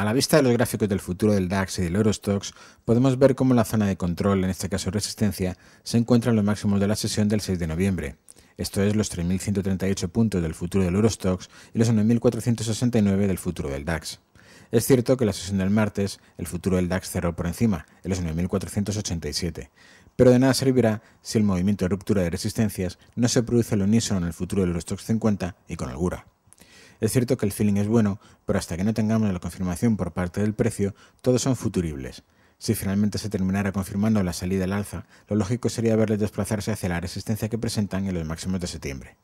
A la vista de los gráficos del futuro del DAX y del Eurostox, podemos ver cómo la zona de control, en este caso resistencia, se encuentra en los máximos de la sesión del 6 de noviembre. Esto es los 3.138 puntos del futuro del Eurostox y los 9.469 del futuro del DAX. Es cierto que la sesión del martes, el futuro del DAX cerró por encima, en los 9.487, pero de nada servirá si el movimiento de ruptura de resistencias no se produce al unísono en el futuro del Eurostox 50 y con holgura. Es cierto que el feeling es bueno, pero hasta que no tengamos la confirmación por parte del precio, todos son futuribles. Si finalmente se terminara confirmando la salida al alza, lo lógico sería verles desplazarse hacia la resistencia que presentan en los máximos de septiembre.